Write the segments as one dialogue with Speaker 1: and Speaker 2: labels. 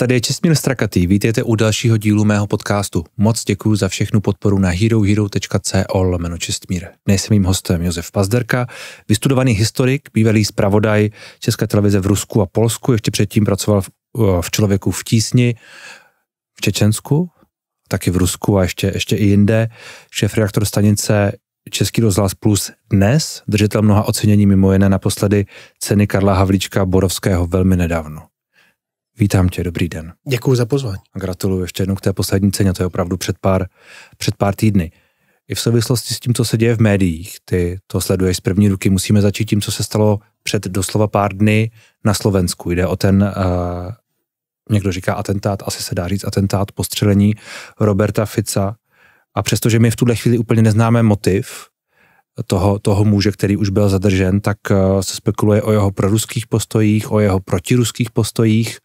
Speaker 1: Tady je česmír Strakatý, vítejte u dalšího dílu mého podcastu. Moc děkuji za všechnu podporu na herohero.co lomeno Čestmír. Dnes mým hostem Josef Pazderka, vystudovaný historik, bývalý zpravodaj České televize v Rusku a Polsku, ještě předtím pracoval v, v Člověku v tísni, v Čečensku, taky v Rusku a ještě, ještě i jinde, šéf reaktor stanice Český rozhlas Plus dnes, držitel mnoha ocenění mimo jiné naposledy ceny Karla Havlíčka Borovského velmi nedávno. Vítám tě, dobrý den.
Speaker 2: Děkuji za pozvání.
Speaker 1: A gratuluji ještě jednou k té poslední ceně, to je opravdu před pár, před pár týdny. I v souvislosti s tím, co se děje v médiích, ty to sleduješ z první ruky, musíme začít tím, co se stalo před doslova pár dny na Slovensku. Jde o ten, uh, někdo říká atentát, asi se dá říct atentát, postřelení Roberta Fica. A přestože my v tuhle chvíli úplně neznáme motiv toho, toho muže, který už byl zadržen, tak uh, se spekuluje o jeho proruských postojích, o jeho protiruských postojích.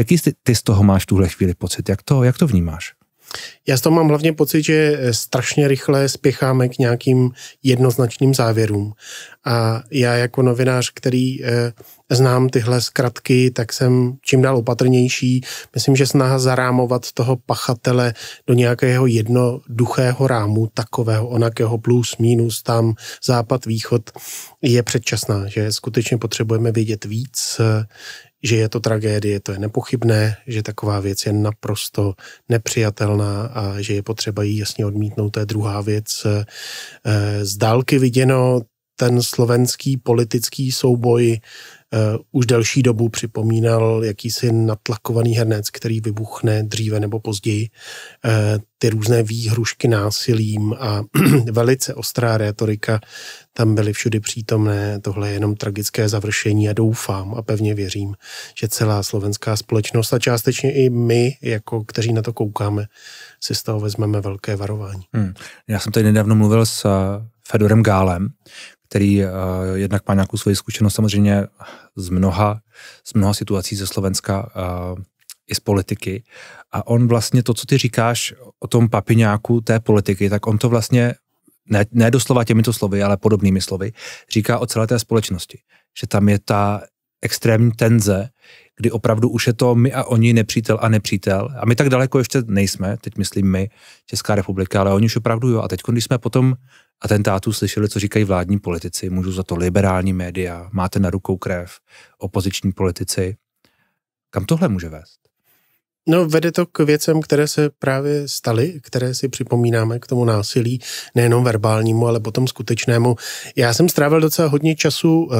Speaker 1: Jaký jsi, ty z toho máš tuhle chvíli pocit? Jak to, jak to vnímáš?
Speaker 2: Já z toho mám hlavně pocit, že eh, strašně rychle spěcháme k nějakým jednoznačným závěrům. A já jako novinář, který eh, znám tyhle zkratky, tak jsem čím dál opatrnější. Myslím, že snaha zarámovat toho pachatele do nějakého jednoduchého rámu, takového, onakého plus, minus, tam západ, východ, je předčasná, že skutečně potřebujeme vědět víc, eh, že je to tragédie, to je nepochybné, že taková věc je naprosto nepřijatelná a že je potřeba jí jasně odmítnout. To je druhá věc. Eh, eh, z dálky viděno ten slovenský politický souboj Eh, už delší dobu připomínal jakýsi natlakovaný hrnec, který vybuchne dříve nebo později. Eh, ty různé výhrušky násilím a velice ostrá retorika tam byly všudy přítomné. Tohle je jenom tragické završení a doufám a pevně věřím, že celá slovenská společnost a částečně i my, jako kteří na to koukáme, si z toho vezmeme velké varování.
Speaker 1: Hmm. Já jsem tady nedávno mluvil s eh, Fedorem Gálem, který uh, jednak má nějakou svoji zkušenost samozřejmě z mnoha, z mnoha situací ze Slovenska uh, i z politiky. A on vlastně to, co ty říkáš o tom papiňáku té politiky, tak on to vlastně, ne, ne doslova těmito slovy, ale podobnými slovy, říká o celé té společnosti. Že tam je ta extrémní tenze, kdy opravdu už je to my a oni, nepřítel a nepřítel. A my tak daleko ještě nejsme, teď myslím my, Česká republika, ale oni už opravdu jo. A teď, když jsme potom atentátů slyšeli, co říkají vládní politici, můžu za to liberální média, máte na rukou krev, opoziční politici. Kam tohle může vést?
Speaker 2: No, vede to k věcem, které se právě staly, které si připomínáme k tomu násilí, nejenom verbálnímu, ale potom skutečnému. Já jsem strávil docela hodně času uh,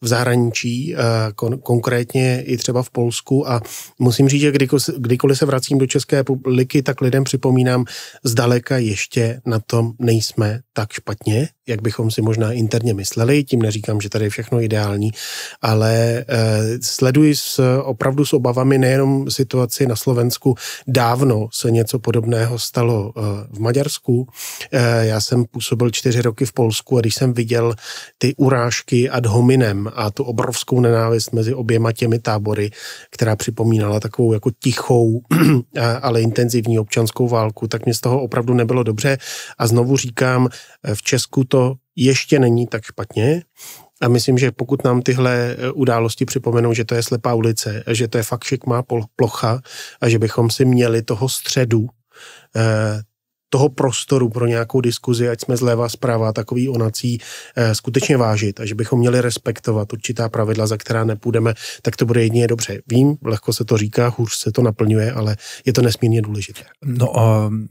Speaker 2: v zahraničí, eh, kon, konkrétně i třeba v Polsku a musím říct, že kdykoliv se vracím do České republiky, tak lidem připomínám, zdaleka ještě na tom nejsme tak špatně, jak bychom si možná interně mysleli, tím neříkám, že tady je všechno ideální, ale eh, sleduji s, opravdu s obavami nejenom situaci na Slovensku, dávno se něco podobného stalo eh, v Maďarsku, eh, já jsem působil čtyři roky v Polsku a když jsem viděl ty urážky ad hominem, a tu obrovskou nenávist mezi oběma těmi tábory, která připomínala takovou jako tichou, ale intenzivní občanskou válku, tak mě z toho opravdu nebylo dobře. A znovu říkám, v Česku to ještě není tak špatně, a myslím, že pokud nám tyhle eh, události připomenou, že to je slepá ulice, že to je fakt má plocha a že bychom si měli toho středu, eh, toho prostoru pro nějakou diskuzi, ať jsme zleva, zprava, takový onací, eh, skutečně vážit a že bychom měli respektovat určitá pravidla, za která nepůjdeme, tak to bude jedině dobře. Vím, lehko se to říká,
Speaker 1: hůř se to naplňuje, ale je to nesmírně důležité. No a um,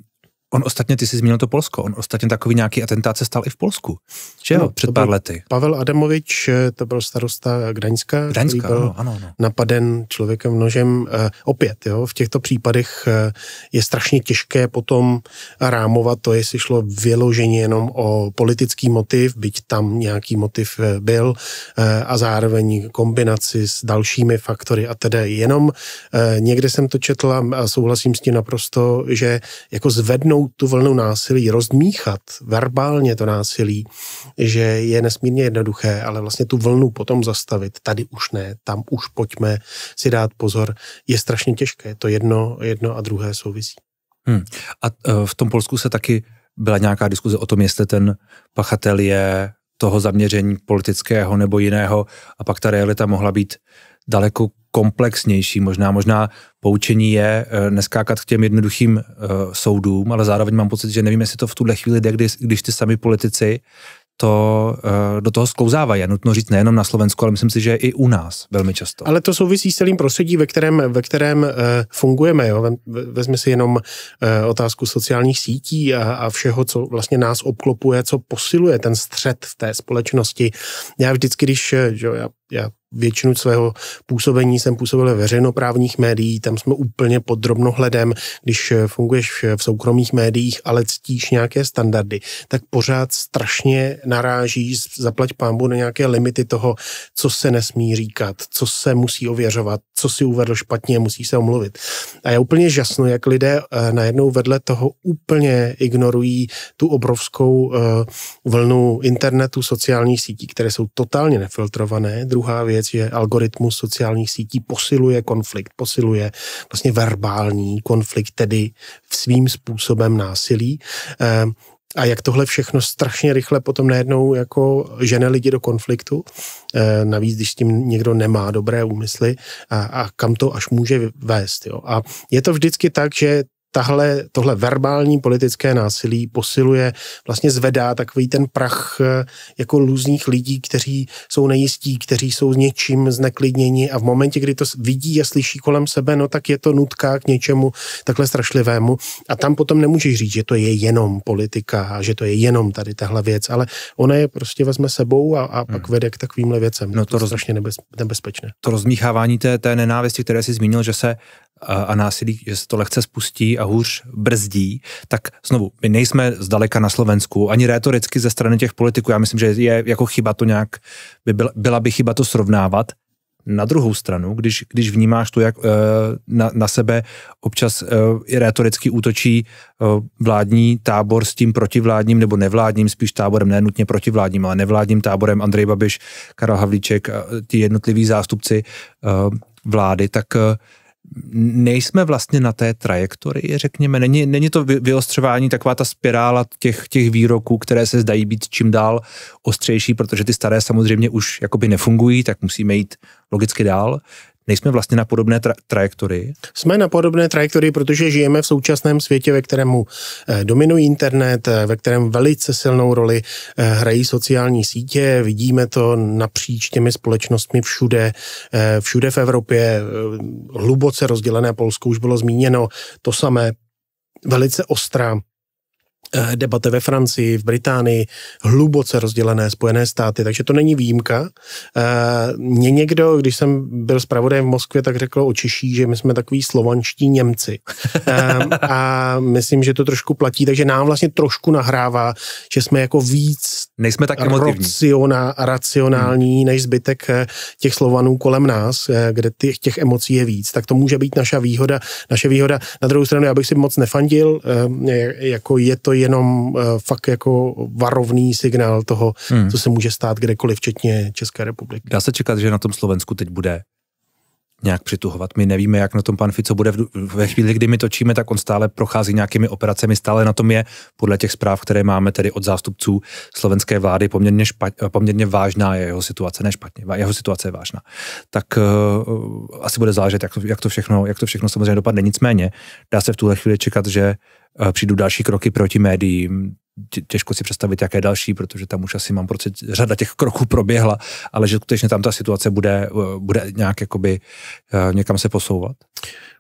Speaker 1: On ostatně, ty jsi zmínil to Polsko, on ostatně takový nějaký atentát se stal i v Polsku, že jo, no, před pár lety. Pavel Adamovič,
Speaker 2: to byl starosta Gdaňska, Gdaňska který byl ano, ano, ano. napaden člověkem nožem. E, opět, jo, v těchto případech eh, je strašně těžké potom rámovat to, jestli šlo vyloženě jenom o politický motiv, byť tam nějaký motiv eh, byl, e, a zároveň kombinaci s dalšími faktory a tedy jenom e, někde jsem to četla a souhlasím s tím naprosto, že jako zvednou tu vlnu násilí, rozmíchat verbálně to násilí, že je nesmírně jednoduché, ale vlastně tu vlnu potom zastavit, tady už ne, tam už pojďme si dát pozor, je strašně těžké. To jedno, jedno a druhé souvisí.
Speaker 1: Hmm. A e, v tom Polsku se taky byla nějaká diskuze o tom, jestli ten pachatel je toho zaměření politického nebo jiného a pak ta realita mohla být daleko komplexnější. Možná, možná poučení je eh, neskákat k těm jednoduchým eh, soudům, ale zároveň mám pocit, že nevím, jestli to v tuhle chvíli jde, když, když ty sami politici to eh, do toho sklouzávají. Je nutno říct nejenom na Slovensku, ale myslím si, že i u nás velmi často.
Speaker 2: Ale to souvisí s celým prostředí, ve kterém, ve kterém fungujeme. Jo? Vezme si jenom otázku sociálních sítí a, a všeho, co vlastně nás obklopuje, co posiluje ten střed v té společnosti. Já vždycky, když jo, já, já většinu svého působení jsem působil ve veřejnoprávních médiích, tam jsme úplně pod drobnohledem, když eh, funguješ v soukromých médiích, ale ctíš nějaké standardy, tak pořád strašně narážíš, zaplať pámbu na nějaké limity toho, co se nesmí říkat, co se musí ověřovat, co si uvedl špatně, musí se omluvit. A je úplně žasno, jak lidé eh, najednou vedle toho úplně ignorují tu obrovskou eh, vlnu internetu, sociálních sítí, které jsou totálně nefiltrované. Druhá věc, věc, že algoritmus sociálních sítí posiluje konflikt, posiluje vlastně verbální konflikt, tedy svým způsobem násilí. Ehm, a jak tohle všechno strašně rychle potom najednou jako žene lidi do konfliktu, ehm, navíc když s tím někdo nemá dobré úmysly a, a kam to až může vést. Jo. A je to vždycky tak, že tahle, tohle verbální politické násilí posiluje, vlastně zvedá takový ten prach eh, jako různých lidí, kteří jsou nejistí, kteří jsou s něčím zneklidněni a v momentě, kdy to vidí a slyší kolem sebe, no tak je to nutka k něčemu takhle strašlivému a tam potom nemůžeš říct, že to je jenom politika, a že to je jenom tady tahle věc, ale ona je prostě vezme sebou a, a pak hmm. vede k takovýmhle věcem. No to, to roz... strašně nebez, nebezpečné.
Speaker 1: To rozmíchávání té, té nenávisti, které jsi zmínil, že se a násilí, že se to lehce spustí a hůř brzdí, tak znovu, my nejsme zdaleka na Slovensku, ani rétoricky ze strany těch politiků. Já myslím, že je jako chyba to nějak, by byla, byla by chyba to srovnávat. Na druhou stranu, když, když vnímáš to, jak e, na, na sebe občas e, i rétoricky útočí e, vládní tábor s tím protivládním nebo nevládním, spíš táborem, ne nutně protivládním, ale nevládním táborem, Andrej Babiš, Karel Havlíček, ti jednotliví zástupci vlády, tak nejsme vlastně na té trajektorii, řekněme. Není, není to vyostřování taková ta spirála těch, těch výroků, které se zdají být čím dál ostřejší, protože ty staré samozřejmě už jakoby nefungují, tak musíme jít logicky dál. Nejsme vlastně na podobné tra- trajektorii?
Speaker 2: Jsme na podobné trajektorii, protože žijeme v současném světě, ve kterému eh, dominují internet, eh, ve kterém velice silnou roli eh, hrají sociální sítě. Vidíme to napříč těmi společnostmi všude, všude v Evropě. Hluboce rozdělené Polsko už bylo zmíněno. To samé velice ostrá Eh, debate ve Francii, v Británii, hluboce rozdělené Spojené státy, takže to není výjimka. Eh, Mně někdo, když jsem byl zpravodajem v Moskvě, tak řekl o Češí, že my jsme takový slovanští Němci. Eh, a myslím, že to trošku platí, takže nám vlastně trošku nahrává, že jsme jako víc nejsme tak emotivní. Raciona, racionální hmm. než zbytek eh, těch Slovanů kolem nás, eh, kde těch, těch emocí je víc, tak to může být naša výhoda. Naše výhoda. Na druhou stranu, já bych si moc nefandil, eh, jako je to jenom fakt jako varovný signál toho, hmm. co se může stát kdekoliv, včetně České republiky.
Speaker 1: Dá se čekat, že na tom Slovensku teď bude nějak přituhovat. My nevíme, jak na tom pan Fico bude v, ve chvíli, kdy my točíme, tak on stále prochází nějakými operacemi, stále na tom je podle těch zpráv, které máme tedy od zástupců slovenské vlády poměrně, špat, poměrně vážná je jeho situace, ne špatně, jeho situace je vážná. Tak uh, asi bude záležet, jak to, jak to všechno, jak to všechno samozřejmě dopadne. Nicméně dá se v tuhle chvíli čekat, že uh, přijdou další kroky proti médiím, těžko si představit, jaké další, protože tam už asi mám pocit, řada těch kroků proběhla, ale že skutečně tam ta situace bude, eh, bude nějak jakoby eh, někam se posouvat.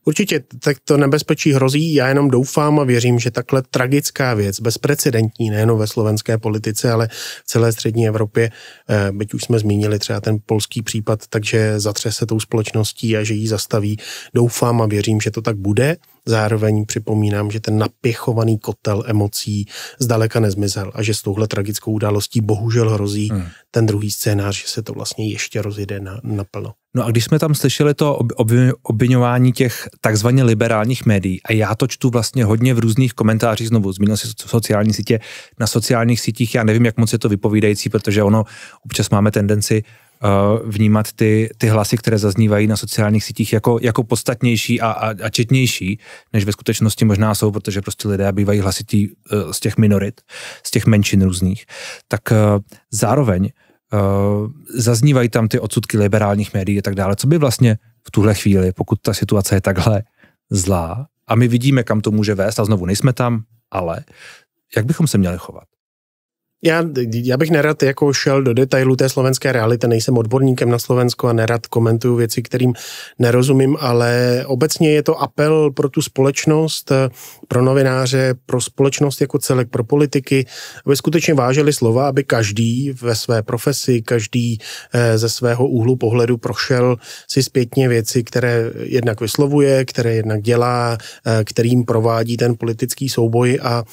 Speaker 2: Určitě, tak to nebezpečí hrozí. Já jenom doufám a věřím, že takhle tragická věc, bezprecedentní nejen ve slovenské politice, ale v celé střední Evropě, eh, byť už jsme zmínili třeba ten polský případ, takže zatře se tou společností a že ji zastaví. Doufám a věřím, že to tak bude Zároveň připomínám, že ten napěchovaný kotel emocí zdaleka nezmizel a že s touhle tragickou událostí bohužel hrozí hmm. ten druhý scénář, že se to vlastně ještě rozjede na, naplno.
Speaker 1: No a když jsme tam slyšeli to obvinování těch takzvaně liberálních médií, a já to čtu vlastně hodně v různých komentářích, znovu zmínil si sociální sítě, na sociálních sítích, já nevím, jak moc je to vypovídající, protože ono občas máme tendenci uh, Eh, vnímat ty, ty hlasy, které zaznívají na sociálních sítích jako, jako podstatnější a, a, a četnější, než ve skutečnosti možná jsou, protože prostě lidé bývají hlasití eh, z těch minorit, z těch menšin různých. Tak eh, zároveň zaznívají tam ty odsudky liberálních médií a tak dále. Co by vlastně v tuhle chvíli, pokud ta situace je takhle zlá a my vidíme, kam to může vést, a znovu nejsme tam, ale jak bychom se měli chovat?
Speaker 2: Já, já bych nerad jako šel do detailu té slovenské reality, nejsem odborníkem na Slovensko a nerad komentuju věci, kterým nerozumím, ale obecně je to apel pro tu společnost, pro novináře, pro společnost jako celek, pro politiky, aby skutečně vážili slova, aby každý ve své profesi, každý eh, ze svého úhlu pohledu prošel si zpětně věci, které jednak vyslovuje, které jednak dělá, eh, kterým provádí ten politický souboj a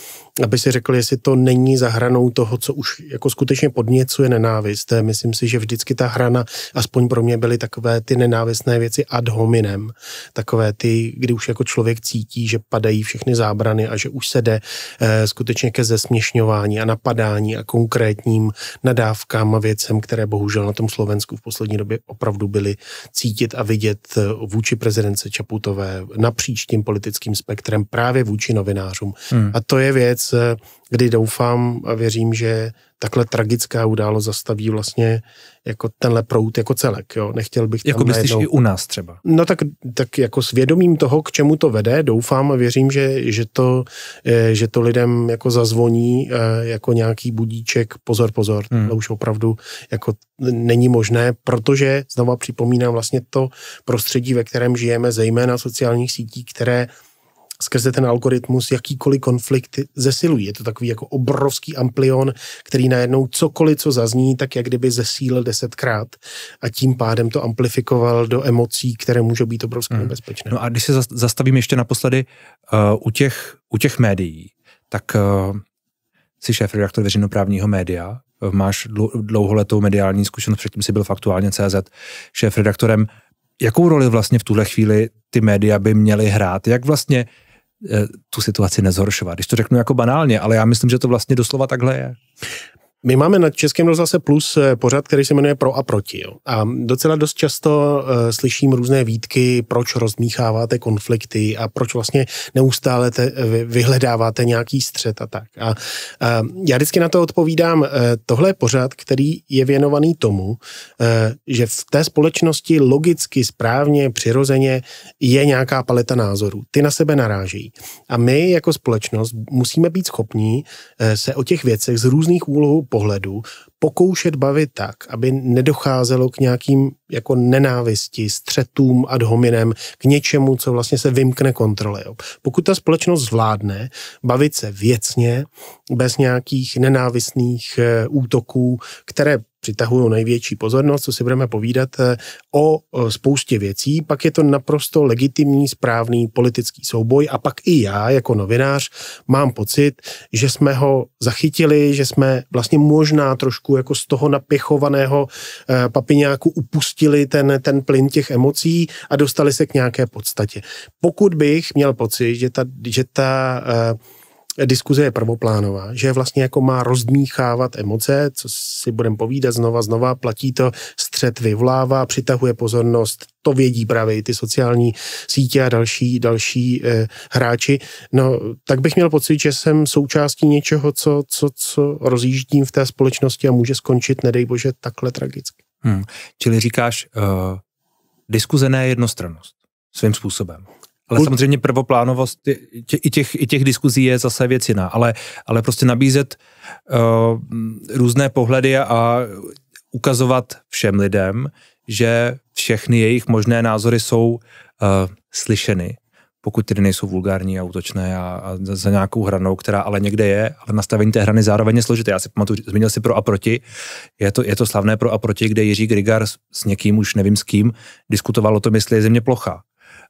Speaker 2: aby si řekl, jestli to není za hranou toho, co už jako skutečně podněcuje nenávist. Myslím si, že vždycky ta hrana, aspoň pro mě byly takové ty nenávistné věci ad hominem, takové ty, kdy už jako člověk cítí, že padají všechny zábrany a že už se jde eh, skutečně ke zesměšňování a napadání a konkrétním nadávkám a věcem, které bohužel na tom Slovensku v poslední době opravdu byly cítit a vidět eh, vůči prezidence Čaputové napříč tím politickým spektrem právě vůči novinářům. Hmm. A to je věc, eh, kdy doufám a věřím, že že takhle tragická událost zastaví vlastně jako tenhle prout jako celek. Jo. Nechtěl bych tam Jako myslíš najednou... i u
Speaker 1: nás třeba? No
Speaker 2: tak, tak jako svědomím toho, k čemu to vede, doufám a věřím, že, že, to, eh, že to lidem jako zazvoní eh, jako nějaký budíček, pozor, pozor, hmm. to už opravdu jako není možné, protože znova připomínám vlastně to prostředí, ve kterém žijeme, zejména sociálních sítí, které skrze ten algoritmus jakýkoliv konflikt zesilují. Je to takový jako obrovský amplion, který najednou cokoliv, co zazní, tak jak kdyby zesílil desetkrát a tím pádem to amplifikoval do emocí, které můžou být obrovské hmm. nebezpečné. No
Speaker 1: a když se zastavím ještě naposledy uh, u, těch, u těch médií, tak uh, jsi šéf redaktor veřejnoprávního média, eh, máš dlouholetou mediální zkušenost, předtím si byl faktuálně CZ šéf redaktorem. Jakou roli vlastně v tuhle chvíli ty média by měly hrát? Jak vlastně uh, Eh, tu situaci nezhoršovat. Když to řeknu jako banálně, ale já myslím, že to vlastně doslova takhle je. My máme na Českém rozhlase Plus eh, pořad, který se jmenuje Pro a
Speaker 2: proti. Jo. A docela dost často uh, slyším různé výtky, proč rozmícháváte konflikty a proč vlastně neustále te, eh, vy, vyhledáváte nějaký střet a tak. A uh, já vždycky na to odpovídám, uh, tohle je pořad, který je věnovaný tomu, uh, že v té společnosti logicky, správně, přirozeně je nějaká paleta názorů. Ty na sebe narážejí. A my jako společnost musíme být schopní uh, se o těch věcech z různých úlohů pohledu pokoušet bavit tak, aby nedocházelo k nějakým jako nenávisti, střetům ad hominem, k něčemu, co vlastně se vymkne kontrole. Jo. Pokud ta společnost zvládne bavit se věcně, bez nějakých nenávistných eh, útoků, které přitahují největší pozornost, co si budeme povídat eh, o eh, spoustě věcí, pak je to naprosto legitimní, správný politický souboj a pak i já jako novinář mám pocit, že jsme ho zachytili, že jsme vlastně možná trošku jako z toho napěchovaného eh, papiňáku upustili ten, ten plyn těch emocí a dostali se k nějaké podstatě. Pokud bych měl pocit, že ta, že ta uh, diskuze je prvoplánová, že vlastně jako má rozmíchávat emoce, co si budeme povídat znova, znova, platí to, střed vyvlává, přitahuje pozornost, to vědí právě i ty sociální sítě a další, další e, hráči. No, tak bych měl pocit, že jsem součástí něčeho, co, co, co rozjíždím v té společnosti a může skončit, nedej bože, takhle tragicky.
Speaker 1: Hmm. Čili říkáš, uh, diskuze ne jednostrannost svým způsobem. Ale Kul... samozřejmě prvoplánovost tě, i, těch, i těch diskuzí je zase věc jiná, ale, ale prostě nabízet uh, různé pohledy a ukazovat všem lidem, že všechny jejich možné názory jsou uh, slyšeny, pokud tedy nejsou vulgární a útočné a, a za nějakou hranou, která ale někde je, ale nastavení té hrany zároveň je složité. Já si pamatuju, zmínil si pro a proti, je to, je to slavné pro a proti, kde Jiří Grigar s, s někým, už nevím s kým, diskutoval o tom, jestli je země plocha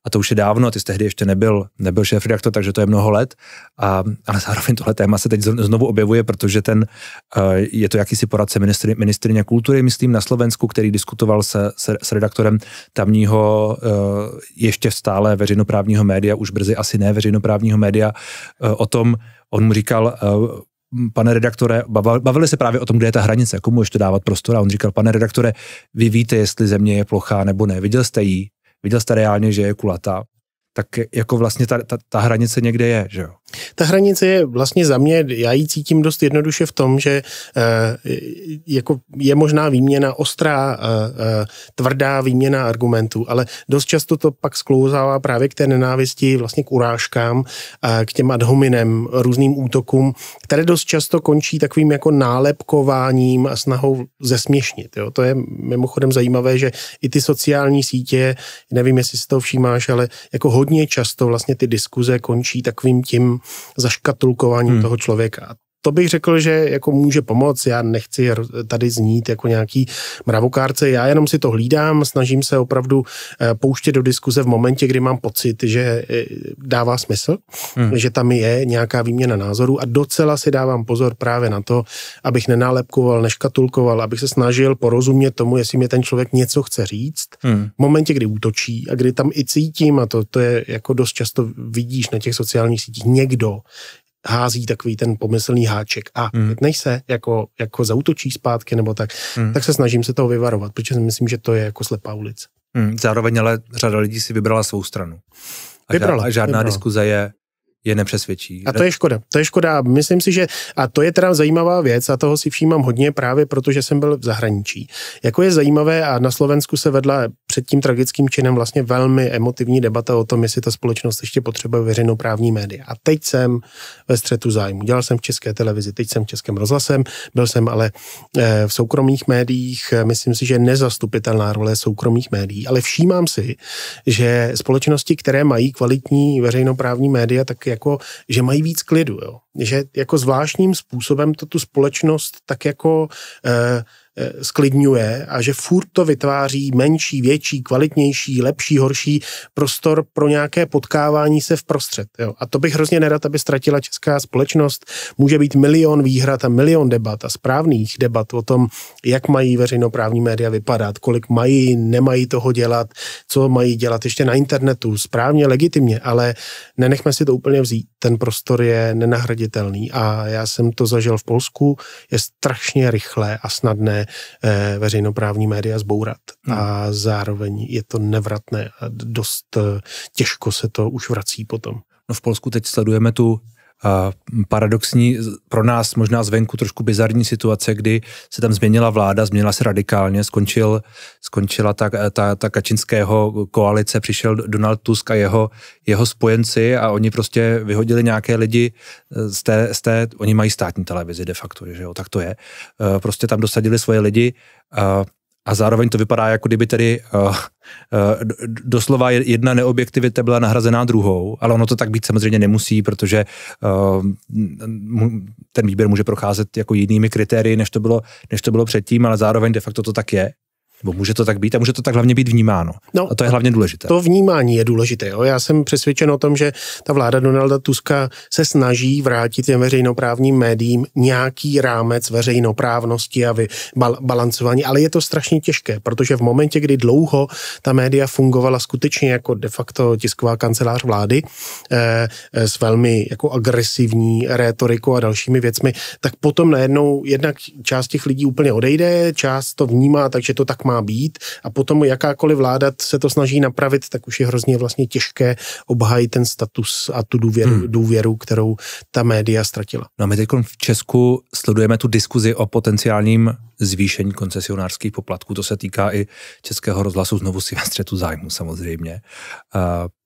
Speaker 1: a to už je dávno, ty jsi tehdy ještě nebyl, nebyl šéf redaktor, takže to je mnoho let, a, ale zároveň tohle téma se teď znovu objevuje, protože ten, eh, je to jakýsi poradce ministry, ministrině kultury, myslím, na Slovensku, který diskutoval se, se, s redaktorem tamního eh, ještě stále veřejnoprávního média, už brzy asi ne veřejnoprávního média, eh, o tom, on mu říkal, pane redaktore, bavili se právě o tom, kde je ta hranice, komu ještě dávat prostor a on říkal, pane redaktore, vy víte, jestli země je plochá nebo ne, viděl jste ji, viděl jste reálně, že je kulatá, tak jako vlastně ta, ta, ta hranice někde je, že jo. Ta hranice je vlastně za mě, já ji
Speaker 2: cítím dost jednoduše v tom, že e, jako je možná výměna ostrá, e, e, tvrdá výměna argumentů, ale dost často to pak sklouzává právě k té nenávisti, vlastně k urážkám, e, k těm ad hominem, různým útokům, které dost často končí takovým jako nálepkováním a snahou zesměšnit. Jo? To je mimochodem zajímavé, že i ty sociální sítě, nevím, jestli si to všímáš, ale jako hodně často vlastně ty diskuze končí takovým tím, zaškatulkováním hmm. toho člověka to bych řekl, že jako může pomoct. Já nechci tady znít jako nějaký mravokárce, já jenom si to hlídám, snažím se opravdu eh, pouštět do diskuze v momentě, kdy mám pocit, že eh, dává smysl, hmm. že tam je nějaká výměna názorů a docela si dávám pozor právě na to, abych nenálepkoval, neškatulkoval, abych se snažil porozumět tomu, jestli mě ten člověk něco chce říct. Hmm. V momentě, kdy útočí a kdy tam i cítím, a to, to je jako dost často vidíš na těch sociálních sítích, někdo hází takový ten pomyslný háček a mm. než se jako, jako zautočí zpátky nebo tak, mm. tak se snažím se toho vyvarovat, protože myslím, že to je jako slepá ulice.
Speaker 1: Mm. Zároveň ale řada lidí si vybrala svou stranu. A, vybrala, a žádná vybrala. diskuze je je nepřesvědčí. A to je škoda.
Speaker 2: To je škoda. Myslím si, že a to je teda zajímavá věc a toho si všímám hodně právě, protože jsem byl v zahraničí. Jako je zajímavé a na Slovensku se vedla před tím tragickým činem vlastně velmi emotivní debata o tom, jestli ta společnost ještě potřebuje právní média. A teď jsem ve střetu zájmu. Dělal jsem v České televizi, teď jsem v Českém rozhlasem, byl jsem ale eh, v soukromých médiích. Eh, myslím si, že nezastupitelná role soukromých médií, ale všímám si, že společnosti, které mají kvalitní veřejnoprávní média, tak jako, že mají víc klidu, jo? že jako zvláštním způsobem to tu společnost tak jako eh, Eh, sklidňuje a že furt to vytváří menší, větší, kvalitnější, lepší, horší prostor pro nějaké potkávání se v prostřed. Jo. A to bych hrozně nerad, aby ztratila česká společnost. Může být milion výhrad a milion debat a správných debat o tom, jak mají veřejnoprávní média vypadat, kolik mají, nemají toho dělat, co mají dělat ještě na internetu, správně, legitimně, ale nenechme si to úplně vzít. Ten prostor je nenahraditelný a já jsem to zažil v Polsku, je strašně rychlé a snadné Eh, veřejnoprávní média zbourat. Hmm. A zároveň je to nevratné a dost eh, těžko se to
Speaker 1: už vrací potom. No v Polsku teď sledujeme tu paradoxní, pro nás možná zvenku trošku bizarní situace, kdy se tam změnila vláda, změnila se radikálně, skončil, skončila ta, ta, ta kačinského koalice, přišel Donald Tusk a jeho, jeho spojenci a oni prostě vyhodili nějaké lidi z té, z té oni mají státní televizi de facto, že jo, tak to je. E, prostě tam dosadili svoje lidi a zároveň to vypadá, jako kdyby tedy uh, uh, doslova jedna neobjektivita byla nahrazená druhou, ale ono to tak být samozřejmě nemusí, protože uh, ten výběr může procházet jako jinými kritérii, než to bylo, než to bylo předtím, ale zároveň de facto to tak je. Nebo může to tak být a může to tak hlavně být vnímáno. No, a to je hlavně důležité.
Speaker 2: To vnímání je důležité. Jo. Já jsem přesvědčen o tom, že ta vláda Donalda Tuska se snaží vrátit těm veřejnoprávním médiím nějaký rámec veřejnoprávnosti a bal- balancování, ale je to strašně těžké, protože v momentě, kdy dlouho ta média fungovala skutečně jako de facto tisková kancelář vlády eh, eh, s velmi jako agresivní rétorikou a dalšími věcmi, tak potom najednou jednak část těch lidí úplně odejde, část to vnímá, takže to tak má má být a potom jakákoliv vláda se to snaží napravit, tak už je hrozně vlastně těžké obhájit ten status a tu důvěru, hmm. důvěru kterou ta média ztratila. No a my teď v Česku
Speaker 1: sledujeme tu diskuzi o potenciálním zvýšení koncesionářských poplatků. To se týká i Českého rozhlasu, znovu si ve střetu zájmu samozřejmě. Uh,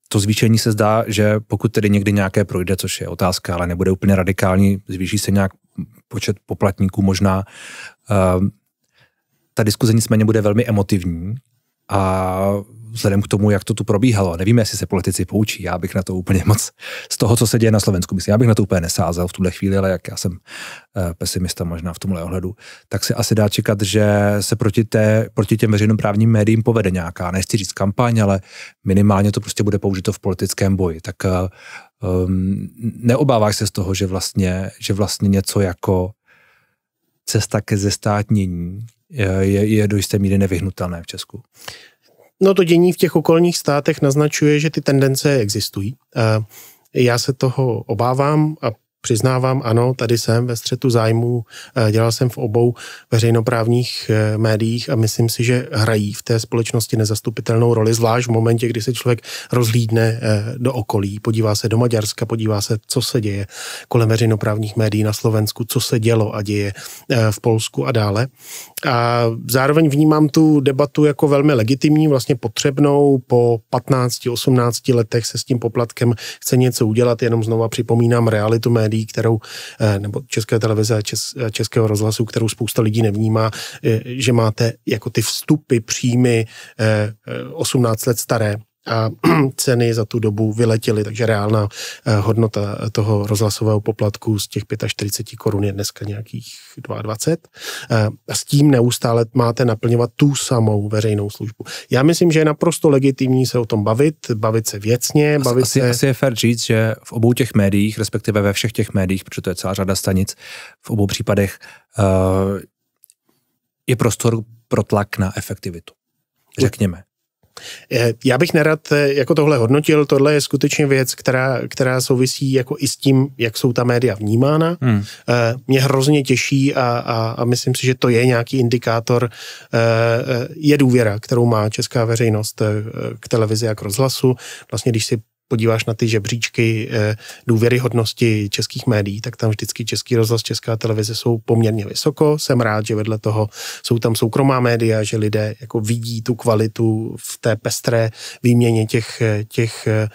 Speaker 1: to zvýšení se zdá, že pokud tedy někdy nějaké projde, což je otázka, ale nebude úplně radikální, zvýší se nějak počet poplatníků možná, ta diskuze nicméně bude velmi emotivní a vzhledem k tomu, jak to tu probíhalo, nevíme, jestli se politici poučí, já bych na to úplně moc, z toho, co se děje na Slovensku, myslím, já bych na to úplně nesázel v tuhle chvíli, ale jak já jsem eh, pesimista možná v tomhle ohledu, tak se asi dá čekat, že se proti, té, proti těm veřejnoprávním médiím povede nějaká, nechci říct kampaň, ale minimálně to prostě bude použito v politickém boji. Tak um, neobáváš se z toho, že vlastně, že vlastně něco jako cesta ke zestátnění je, je do jisté míry nevyhnutelné v Česku. No to dění v těch
Speaker 2: okolních státech naznačuje, že ty tendence existují. Já se toho obávám a přiznávám, ano, tady jsem ve střetu zájmů, eh, dělal jsem v obou veřejnoprávních eh, médiích a myslím si, že hrají v té společnosti nezastupitelnou roli, zvlášť v momentě, kdy se člověk rozlídne eh, do okolí, podívá se do Maďarska, podívá se, co se děje kolem veřejnoprávních médií na Slovensku, co se dělo a děje v Polsku a dále. A zároveň vnímám tu debatu jako velmi legitimní, vlastně potřebnou. Po 15-18 letech se s tím poplatkem chce něco udělat, jenom znova připomínám realitu médií médií, kterou, eh, nebo České televize a čes, Českého rozhlasu, kterou spousta lidí nevnímá, eh, že máte jako ty vstupy, příjmy 18 eh, let staré, a ceny za tu dobu vyletěly, takže reálná eh, hodnota toho rozhlasového poplatku z těch 45 korun je dneska nějakých 22. Eh, a s tím neustále máte naplňovat tu samou veřejnou službu. Já myslím, že je naprosto legitimní se o tom bavit, bavit se věcně, bavit asi, se... Asi
Speaker 1: je fér říct, že v obou těch médiích, respektive ve všech těch médiích, protože to je celá řada stanic, v obou případech uh, je prostor pro tlak na efektivitu řekněme.
Speaker 2: Eh, já bych nerad eh, jako tohle hodnotil, tohle je skutečně věc, která, která souvisí jako i s tím, jak jsou ta média vnímána. Hmm. Eh, mě hrozně těší a, a, a myslím si, že to je nějaký indikátor, je důvěra, kterou má česká veřejnost k televizi a k rozhlasu. Vlastně když si podíváš na ty žebříčky eh, důvěryhodnosti českých médií, tak tam vždycky Český rozhlas, Česká televize jsou poměrně vysoko. Jsem rád, že vedle toho jsou tam soukromá média, že lidé jako vidí tu kvalitu v té pestré výměně těch, eh, těch eh,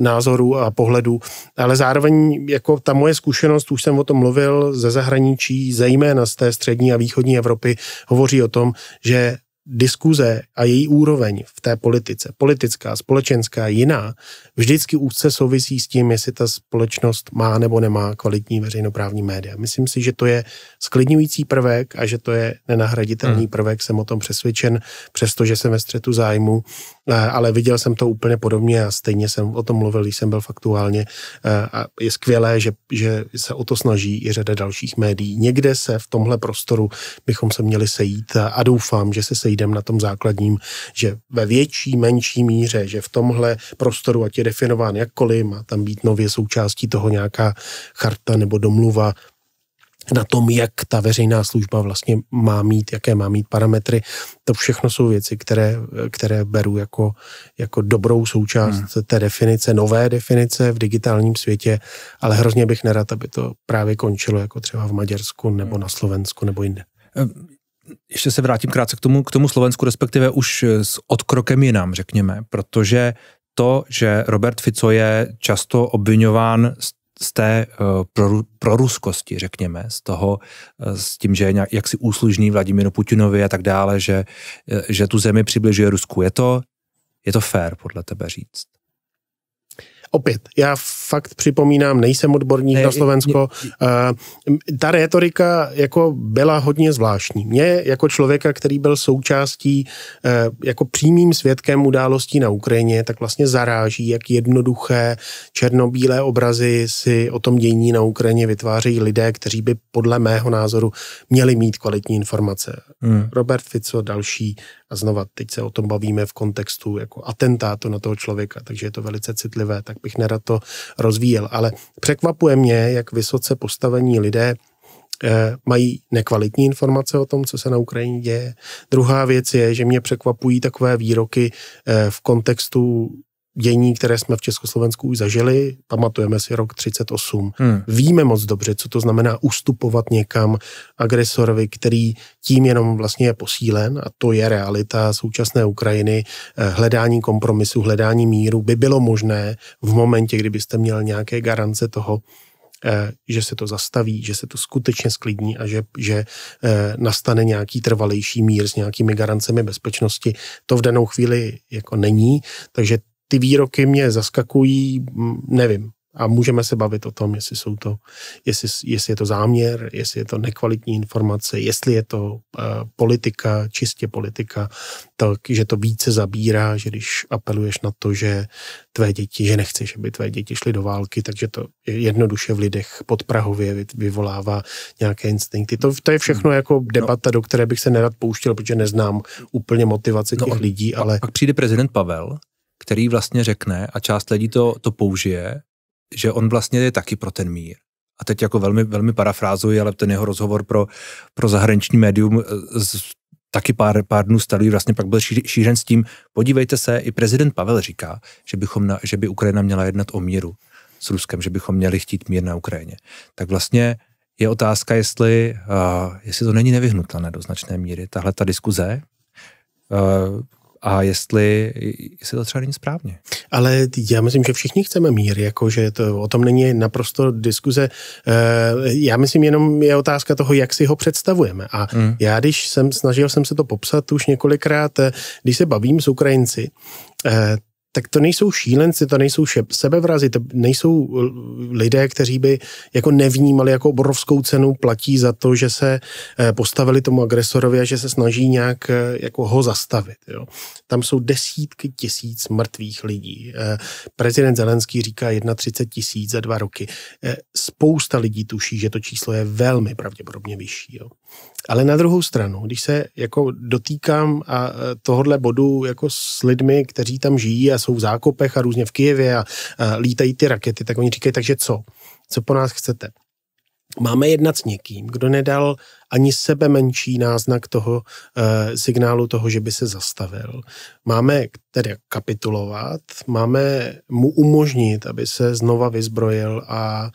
Speaker 2: názorů a pohledů. Ale zároveň jako ta moje zkušenost, už jsem o tom mluvil, ze zahraničí, zejména z té střední a východní Evropy, hovoří o tom, že diskuze a její úroveň v té politice, politická, společenská, jiná, vždycky úzce souvisí s tím, jestli ta společnost má nebo nemá kvalitní veřejnoprávní média. Myslím si, že to je sklidňující prvek a že to je nenahraditelný hmm. prvek, jsem o tom přesvědčen, přestože jsem ve střetu zájmu, eh, ale viděl jsem to úplně podobně a stejně jsem o tom mluvil, jsem byl faktuálně eh, a je skvělé, že, že se o to snaží i řada dalších médií. Někde se v tomhle prostoru bychom se měli sejít a doufám, že se sejít sejdem na tom základním, že ve větší, menší míře, že v tomhle prostoru, ať je definován jakkoliv, má tam být nově součástí toho nějaká charta nebo domluva, na tom, jak ta veřejná služba vlastně má mít, jaké má mít parametry. To všechno jsou věci, které, které beru jako, jako dobrou součást hmm. té definice, nové definice v digitálním světě, ale hrozně bych nerad, aby to právě končilo jako třeba v
Speaker 1: Maďarsku nebo na Slovensku nebo jinde. Ehm, ještě se vrátím krátce k tomu, k tomu Slovensku, respektive už eh, s odkrokem jinam, řekněme, protože to, že Robert Fico je často obvinován z z té uh, proruskosti, řekněme, z toho, uh, s tím, že je nějak, jaksi úslužný Vladimíru Putinovi a tak dále, že, že tu zemi přibližuje Rusku. Je to, je to fair podle tebe říct?
Speaker 2: opět, já fakt připomínám, nejsem odborník ne, na Slovensko. Ne, ne, eh, Ta retorika jako byla hodně zvláštní. Mě jako člověka, který byl součástí, eh, jako přímým svědkem událostí na Ukrajině, tak vlastně zaráží, jak jednoduché černobílé obrazy si o tom dění na Ukrajině vytvářejí lidé, kteří by podle mého názoru měli mít kvalitní informace. Hmm. Robert Fico, další a znova, teď se o tom bavíme v kontextu jako atentátu na toho člověka, takže je to velice citlivé, tak bych nerad to rozvíjel. Ale překvapuje mě, jak vysoce postavení lidé eh, mají nekvalitní informace o tom, co se na Ukrajině děje. Druhá věc je, že mě překvapují takové výroky eh, v kontextu dění, které jsme v Československu už zažili. Pamatujeme si rok 38. Hmm. Víme moc dobře, co to znamená ustupovat někam agresorovi, který tím jenom vlastně je posílen a to je realita současné Ukrajiny. Eh, hledání kompromisu, hledání míru by bylo možné v momentě, kdybyste měl nějaké garance toho, eh, že se to zastaví, že se to skutečně sklidní a že, že eh, nastane nějaký trvalejší mír s nějakými garancemi bezpečnosti. To v danou chvíli jako není, takže ty výroky mě zaskakují, nevím. A můžeme se bavit o tom, jestli, jsou to, jestli, jestli je to záměr, jestli je to nekvalitní informace, jestli je to uh, politika, čistě politika, tak, že to více zabírá, že když apeluješ na to, že tvé děti, že nechceš, aby tvé děti šly do války, takže to jednoduše v lidech pod Prahově vyvolává nějaké instinkty. To, to je všechno hmm. jako no. debata, no. do které bych se nerad pouštěl, protože neznám úplně
Speaker 1: motivaci no těch lidí, ale... Pak přijde prezident Pavel který vlastně řekne, a část lidí to, to použije, že on vlastně je taky pro ten mír. A teď jako velmi, velmi parafrázuji, ale ten jeho rozhovor pro, pro zahraniční médium e, z, taky pár, pár dnů starý vlastně pak byl šíř, šířen s tím, podívejte se, i prezident Pavel říká, že, bychom na, že by Ukrajina měla jednat o míru s Ruskem, že bychom měli chtít mír na Ukrajině. Tak vlastně je otázka, jestli, uh, jestli to není nevyhnutelné do značné míry, tahle ta diskuze, uh, a jestli, jestli to třeba není správně. Ale já myslím, že všichni
Speaker 2: chceme mír, jakože to, o tom není naprosto diskuze. Eh, já myslím, jenom je otázka toho, jak si ho představujeme. A mm. já, když jsem snažil jsem se to popsat už několikrát, eh, když se bavím s Ukrajinci, eh, tak to nejsou šílenci, to nejsou šep, sebevrazi, to nejsou eh, lidé, kteří by jako nevnímali, jako obrovskou cenu platí za to, že se eh, postavili tomu agresorovi a že se snaží nějak eh, jako ho zastavit. Jo. Tam jsou desítky tisíc mrtvých lidí. Prezident Zelenský říká 31 tisíc za dva roky. Spousta lidí tuší, že to číslo je velmi pravděpodobně vyšší. Jo. Ale na druhou stranu, když se jako dotýkám a e, tohohle bodu jako s lidmi, kteří tam žijí a jsou v zákopech a různě v Kijevě a, a lítají ty rakety, tak oni říkají, takže co? Co po nás chcete? Máme jednat s někým, kdo nedal ani sebe menší náznak toho e, signálu toho, že by se zastavil. Máme tedy kapitulovat, máme mu umožnit, aby se znova vyzbrojil a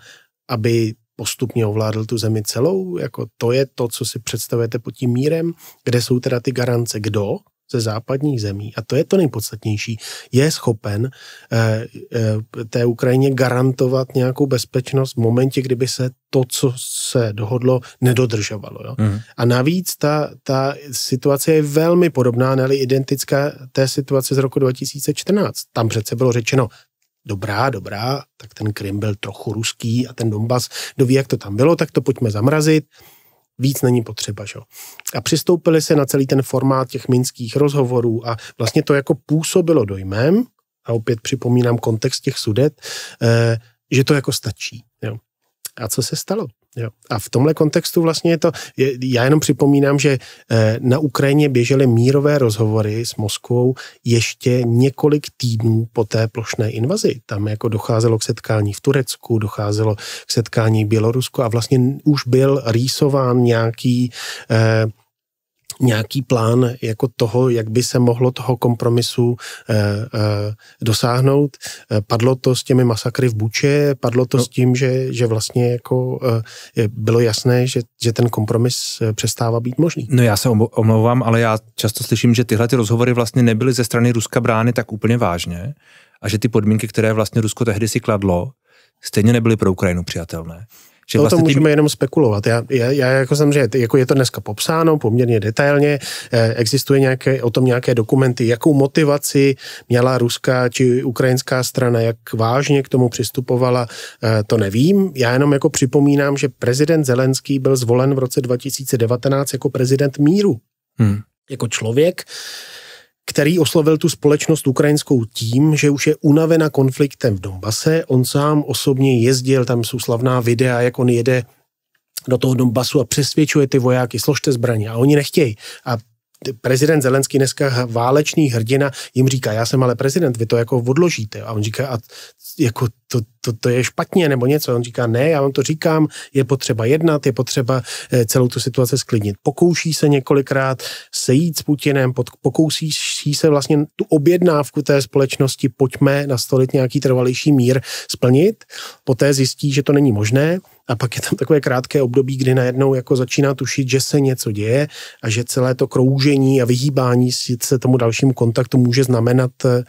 Speaker 2: aby postupně ovládl tu zemi celou, jako to je to, co si představujete pod tím mírem, kde jsou teda ty garance, kdo ze západních zemí, a to je to nejpodstatnější, je schopen eh, eh té Ukrajině garantovat nějakou bezpečnost v momentě, kdyby se to, co se dohodlo, nedodržovalo. Jo? Mm. A navíc ta, ta situace je velmi podobná, ne identická té situace z roku 2014. Tam přece bylo řečeno, dobrá, dobrá, tak ten Krym byl trochu ruský a ten Donbass, kdo ví, jak to tam bylo, tak to pojďme zamrazit. Víc není potřeba, že? A přistoupili se na celý ten formát těch minských rozhovorů a vlastně to jako působilo dojmem, a opět připomínám kontext těch sudet, eh, že to jako stačí. Jo. A co se stalo? Jo. A v tomhle kontextu vlastně je to, je, já jenom připomínám, že e, na Ukrajině běžely mírové rozhovory s Moskvou ještě několik týdnů po té plošné invazi. Tam jako docházelo k setkání v Turecku, docházelo k setkání v Bělorusku a vlastně už byl rýsován nějaký E, nějaký plán jako toho, jak by se mohlo toho kompromisu eh, eh, dosáhnout. Eh, padlo to s těmi masakry v Buče, padlo to no. s tím, že, že vlastně jako eh, bylo jasné, že, že ten kompromis eh, přestává být možný. No já
Speaker 1: se omlouvám, ale já často slyším, že tyhle ty rozhovory vlastně nebyly ze strany Ruska brány tak úplně vážně a že ty podmínky, které vlastně Rusko tehdy si kladlo, stejně nebyly pro Ukrajinu přijatelné. Že no, vlastně to můžeme
Speaker 2: ty... jenom spekulovat. Já, já, já jako že jako je to dneska popsáno poměrně detailně, eh, existuje nějaké, o tom nějaké dokumenty, jakou motivaci měla ruská či ukrajinská strana, jak vážně k tomu přistupovala, eh, to nevím. Já jenom jako připomínám, že prezident Zelenský byl zvolen v roce 2019 jako prezident míru. Hmm. Jako člověk, který oslovil tu společnost ukrajinskou tím, že už je unavena konfliktem v Donbase. On sám osobně jezdil, tam jsou slavná videa, jak on jede do toho Donbasu a přesvědčuje ty vojáky, složte zbraně a oni nechtějí. A prezident Zelenský dneska válečný hrdina jim říká, já jsem ale prezident, vy to jako odložíte. A on říká, a jako to, to, to je špatně nebo něco. A on říká, ne, já vám to říkám, je potřeba jednat, je potřeba eh, celou tu situaci sklidnit. Pokouší se několikrát sejít s Putinem, pod, pokouší se vlastně tu objednávku té společnosti, pojďme nastolit nějaký trvalejší mír, splnit. Poté zjistí, že to není možné, a pak je tam takové krátké období, kdy najednou jako začíná tušit, že se něco děje a že celé to kroužení a vyhýbání se tomu dalšímu kontaktu může znamenat eh,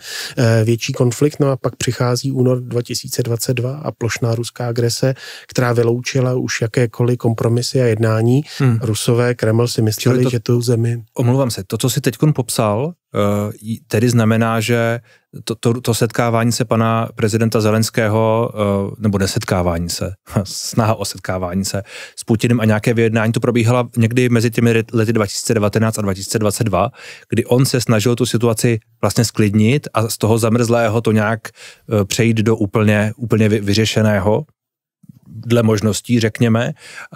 Speaker 2: větší konflikt. No a pak přichází únor 2022 a plošná ruská agrese, která vyloučila už jakékoliv kompromisy a jednání. Hmm. Rusové, Kreml si mysleli, to, že tu zemi...
Speaker 1: Omlouvám se, to, co si teď popsal, eh, tedy znamená, že to, to, to setkávání se pana prezidenta Zelenského, eh, nebo nesetkávání se, snaha o setkávání se s Putinem a nějaké vyjednání, to probíhala někdy mezi těmi lety 2019 a 2022, kdy on se snažil tu situaci vlastně sklidnit a z toho zamrzlého to nějak eh, přejít do úplně, úplně vyřešeného dle možností, řekněme,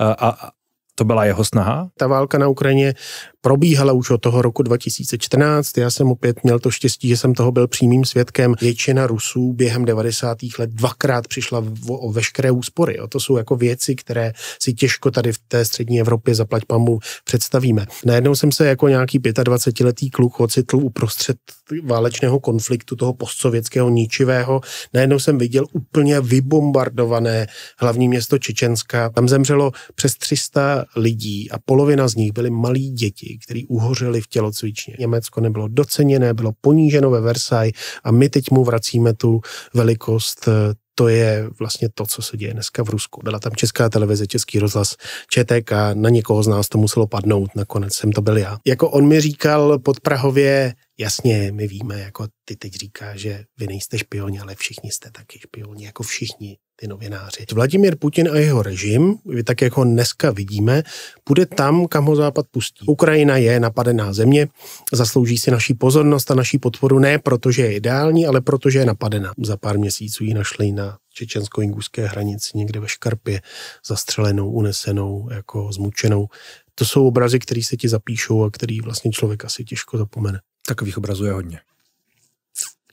Speaker 1: eh, a, to byla jeho snaha?
Speaker 2: Ta válka na Ukrajině probíhala už od toho roku 2014. Já jsem opět měl to štěstí, že jsem toho byl přímým svědkem. Většina Rusů během 90. let dvakrát přišla o veškeré úspory. O to jsou jako věci, které si těžko tady v té střední Evropě zaplať pamu představíme. Najednou jsem se jako nějaký 25-letý kluk ocitl uprostřed válečného konfliktu, toho postsovětského ničivého. Najednou jsem viděl úplně vybombardované hlavní město Čečenska. Tam zemřelo přes 300 lidí a polovina z nich byly malí děti, kteří uhořeli v tělocvičně. Německo nebylo doceněné, bylo poníženo ve Versailles a my teď mu vracíme tu velikost eh, to je vlastně to, co se děje dneska v Rusku. Byla tam česká televize, český rozhlas, ČTK, na někoho z nás to muselo padnout, nakonec jsem to byl já. Jako on mi říkal pod Prahově, jasně, my víme, jako ty teď říká, že vy nejste špioni, ale všichni jste taky špioni, jako všichni ty novináři. Vladimír Putin a jeho režim, tak jak ho dneska vidíme, bude tam, kam ho Západ pustí. Ukrajina je napadená země, zaslouží si naší pozornost a naší podporu ne protože je ideální, ale protože je napadená. Za pár měsíců ji našli na čečensko-inguské hranici někde ve Škarpě, zastřelenou, unesenou, jako zmučenou. To jsou obrazy, které se ti zapíšou a který vlastně člověk asi těžko zapomene. Takových obrazů je hodně.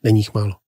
Speaker 2: Není jich málo.